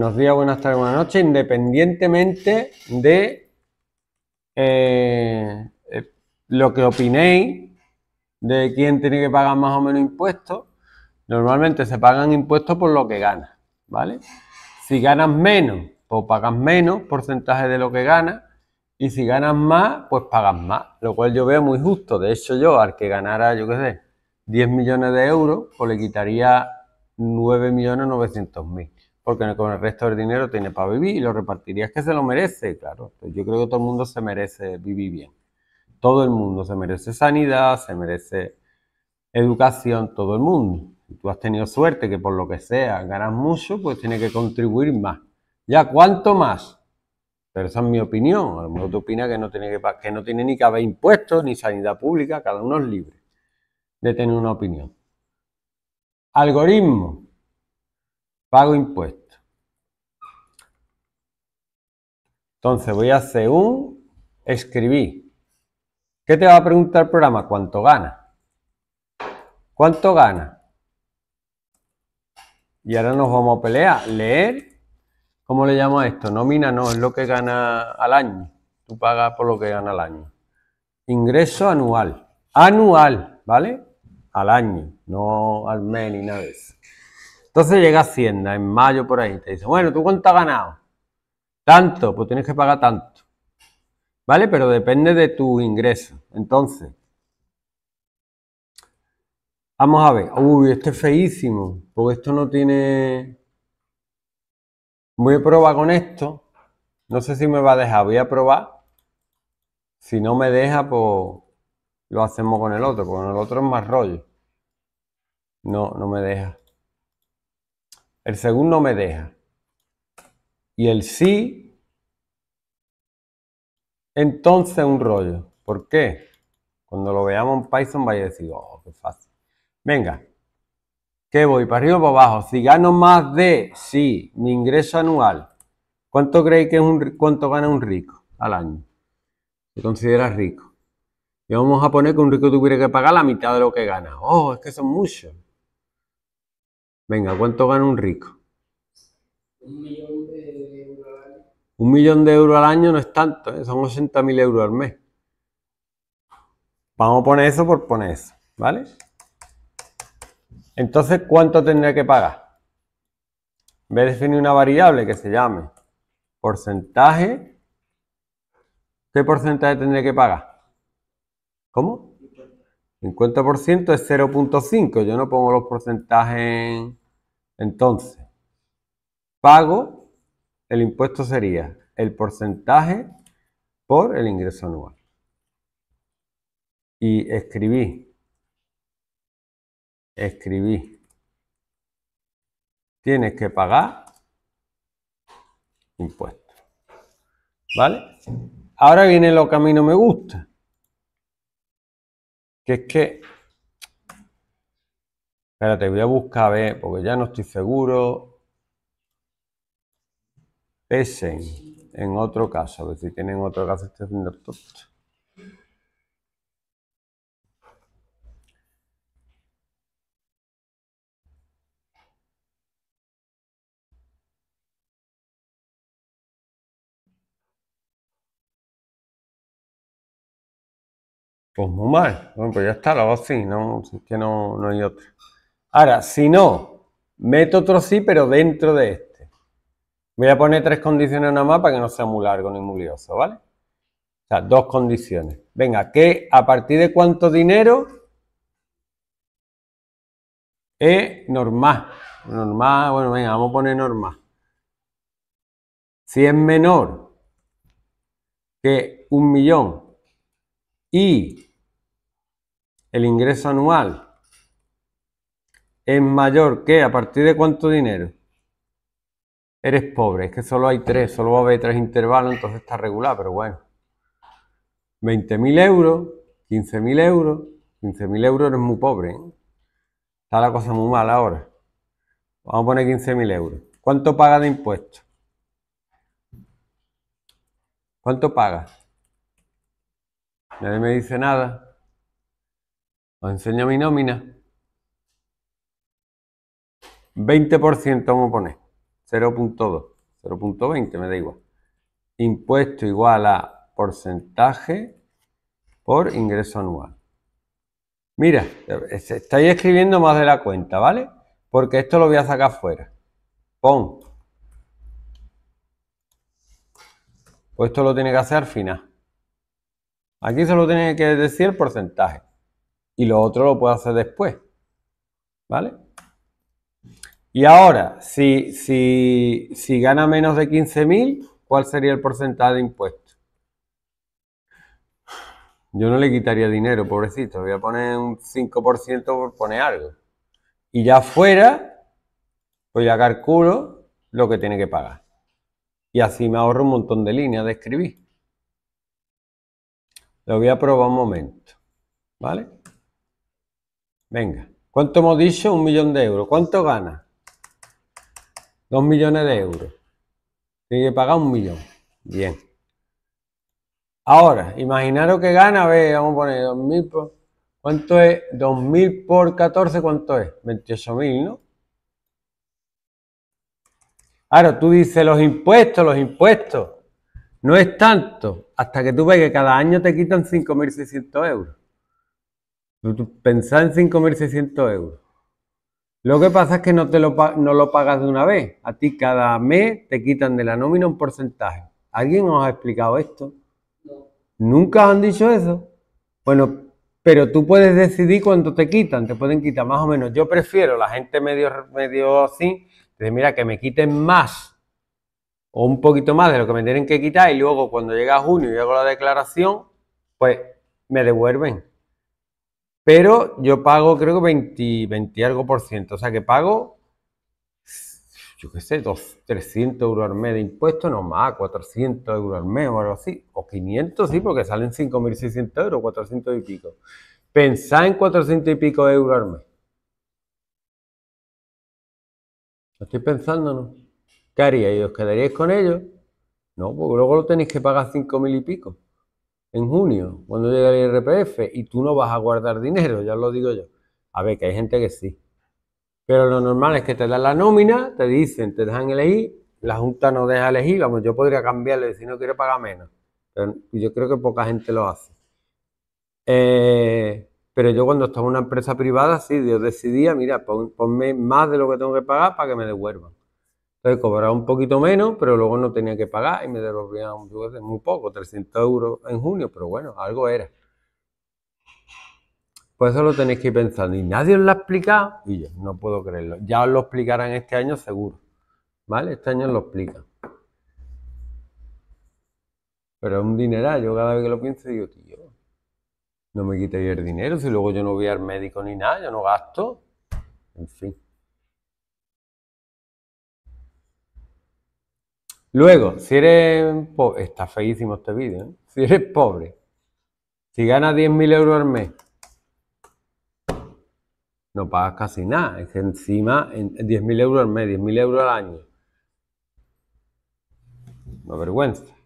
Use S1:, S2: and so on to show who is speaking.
S1: Buenos días, buenas tardes, buenas noches, independientemente de eh, eh, lo que opinéis de quién tiene que pagar más o menos impuestos. Normalmente se pagan impuestos por lo que ganas, ¿vale? Si ganas menos, pues pagas menos porcentaje de lo que ganas. Y si ganas más, pues pagas más, lo cual yo veo muy justo. De hecho, yo al que ganara, yo qué sé, 10 millones de euros, pues le quitaría 9.900.000 porque con el resto del dinero tiene para vivir y lo repartiría. Es que se lo merece, claro. Yo creo que todo el mundo se merece vivir bien. Todo el mundo se merece sanidad, se merece educación, todo el mundo. Si tú has tenido suerte que por lo que sea ganas mucho, pues tiene que contribuir más. Ya, ¿cuánto más? Pero esa es mi opinión. A lo mejor tú opinas que no tiene, que, que, no tiene ni que haber impuestos ni sanidad pública, cada uno es libre de tener una opinión. Algoritmo. Pago impuesto. Entonces voy a hacer un escribí. ¿Qué te va a preguntar el programa? ¿Cuánto gana? ¿Cuánto gana? Y ahora nos vamos a pelear. Leer. ¿Cómo le llamo a esto? Nómina no, es lo que gana al año. Tú pagas por lo que gana al año. Ingreso anual. Anual, ¿vale? Al año, no al mes ni nada de eso llega Hacienda en mayo por ahí, te dice, bueno, ¿tú cuánto has ganado? Tanto, pues tienes que pagar tanto. ¿Vale? Pero depende de tu ingreso. Entonces, vamos a ver. Uy, este es feísimo, porque esto no tiene... Voy a probar con esto. No sé si me va a dejar, voy a probar. Si no me deja, pues lo hacemos con el otro, porque con el otro es más rollo. No, no me deja. El segundo me deja. Y el sí, entonces un rollo. ¿Por qué? Cuando lo veamos en Python vaya a decir, oh, qué fácil. Venga, ¿qué voy? ¿Para arriba o para abajo? Si gano más de, sí, mi ingreso anual. ¿Cuánto creéis que es un, cuánto gana un rico al año? ¿Te consideras rico? Y vamos a poner que un rico tuviera que pagar la mitad de lo que gana. Oh, es que son muchos. Venga, ¿cuánto gana un rico? Un millón de euros al año. Un millón de euros al año no es tanto, ¿eh? son son 80.000 euros al mes. Vamos a poner eso por poner eso, ¿vale? Entonces, ¿cuánto tendría que pagar? Voy a definir una variable que se llame porcentaje. ¿Qué porcentaje tendría que pagar? ¿Cómo? 50% es 0.5. Yo no pongo los porcentajes entonces. Pago, el impuesto sería el porcentaje por el ingreso anual. Y escribí. Escribí. Tienes que pagar impuesto. ¿Vale? Ahora viene lo que a mí no me gusta. Que es que. Espérate, voy a buscar a ver, porque ya no estoy seguro. Pesen, en otro caso, a ver si tienen otro caso este Pues muy mal. Bueno, pues ya está, lo hago así, no, que no, hay otro Ahora, si no, meto otro sí, pero dentro de este. Voy a poner tres condiciones nada más para que no sea muy largo ni muy lioso, ¿vale? O sea, dos condiciones. Venga, que a partir de cuánto dinero es normal. Normal, bueno, venga, vamos a poner normal. Si es menor que un millón y el ingreso anual es mayor que a partir de cuánto dinero eres pobre. Es que solo hay tres, solo va a haber tres intervalos, entonces está regular, pero bueno. 20.000 euros, 15.000 euros, 15.000 euros eres muy pobre. ¿eh? Está la cosa muy mala ahora. Vamos a poner 15.000 euros. ¿Cuánto paga de impuestos? ¿Cuánto paga? Nadie me dice nada. Os enseño mi nómina. 20% vamos a poner. 0.2. 0.20 me da igual. Impuesto igual a porcentaje por ingreso anual. Mira, estáis escribiendo más de la cuenta, ¿vale? Porque esto lo voy a sacar fuera. Pon. Pues esto lo tiene que hacer al final. Aquí solo tiene que decir el porcentaje y lo otro lo puedo hacer después. ¿Vale? Y ahora, si, si, gana menos de 15.000, ¿cuál sería el porcentaje de impuestos? Yo no le quitaría dinero, pobrecito. Voy a poner un 5% por poner algo. Y ya fuera, pues ya calculo lo que tiene que pagar. Y así me ahorro un montón de líneas de escribir. Lo voy a probar un momento. ¿Vale? Venga, ¿cuánto hemos dicho? Un millón de euros. ¿Cuánto gana? Dos millones de euros. Tiene que pagar un millón. Bien. Ahora, imaginaros que gana, a vamos a poner mil por... ¿Cuánto es? Dos mil por 14, ¿cuánto es? mil, ¿no? Ahora, tú dices los impuestos, los impuestos. No es tanto hasta que tú ve que cada año te quitan 5.600 euros. Pensá en 5.600 euros. Lo que pasa es que no, te lo, no lo pagas de una vez. A ti cada mes te quitan de la nómina un porcentaje. ¿Alguien os ha explicado esto? No. ¿Nunca han dicho eso? Bueno, pero tú puedes decidir cuánto te quitan. Te pueden quitar más o menos. Yo prefiero la gente medio, medio así. Dice, mira, que me quiten más o un poquito más de lo que me tienen que quitar y luego cuando llega junio y hago la declaración, pues me devuelven. Pero yo pago, creo que 20, 20 algo por ciento. O sea que pago, yo qué sé, 200, 300 euros al mes de impuestos, no más, 400 euros al mes o algo así. O 500, sí, porque salen 5.600 euros, 400 y pico. Pensad en 400 y pico euros al mes. Lo estoy pensando, ¿no? ¿Qué haríais? ¿Os quedaríais con ellos? No, porque luego lo tenéis que pagar 5.000 y pico en junio, cuando llega el IRPF, y tú no vas a guardar dinero, ya lo digo yo. A ver, que hay gente que sí. Pero lo normal es que te dan la nómina, te dicen, te dejan elegir, la Junta no deja elegir, vamos, yo podría cambiarle decir, no quiero pagar menos. Y yo creo que poca gente lo hace. Eh, pero yo cuando estaba en una empresa privada, sí, yo decidía, mira, ponme más de lo que tengo que pagar para que me devuelvan. Entonces cobraba un poquito menos, pero luego no tenía que pagar y me devolvían muy poco, 300 euros en junio, pero bueno, algo era. Pues eso lo tenéis que ir pensando. Y nadie os lo ha explicado y yo no puedo creerlo. Ya os lo explicarán este año seguro. ¿Vale? Este año os lo explican. Pero es un dineral. Yo cada vez que lo pienso digo, tío, no me quitéis el dinero si luego yo no voy al médico ni nada, yo no gasto. En fin. Luego, si eres pobre, está feísimo este vídeo, ¿eh? si eres pobre, si ganas 10.000 euros al mes, no pagas casi nada, es que encima 10.000 euros al mes, 10.000 euros al año. no vergüenza.